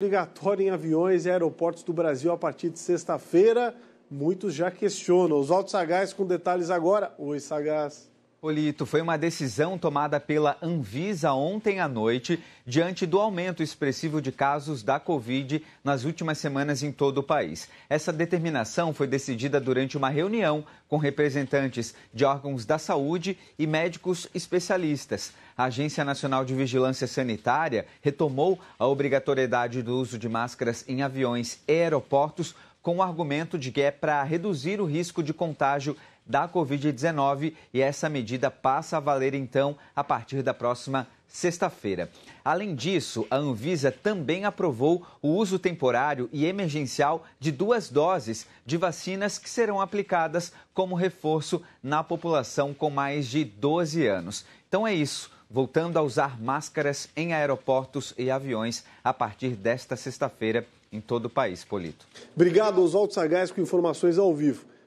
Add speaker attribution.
Speaker 1: Obrigatório em aviões e aeroportos do Brasil a partir de sexta-feira. Muitos já questionam. altos Sagaz com detalhes agora. Oi, Sagaz.
Speaker 2: Polito, foi uma decisão tomada pela Anvisa ontem à noite, diante do aumento expressivo de casos da Covid nas últimas semanas em todo o país. Essa determinação foi decidida durante uma reunião com representantes de órgãos da saúde e médicos especialistas. A Agência Nacional de Vigilância Sanitária retomou a obrigatoriedade do uso de máscaras em aviões e aeroportos com o argumento de que é para reduzir o risco de contágio da Covid-19 e essa medida passa a valer então a partir da próxima sexta-feira. Além disso, a Anvisa também aprovou o uso temporário e emergencial de duas doses de vacinas que serão aplicadas como reforço na população com mais de 12 anos. Então é isso voltando a usar máscaras em aeroportos e aviões a partir desta sexta-feira em todo o país, Polito.
Speaker 1: Obrigado, Oswaldo Sagaz, com informações ao vivo.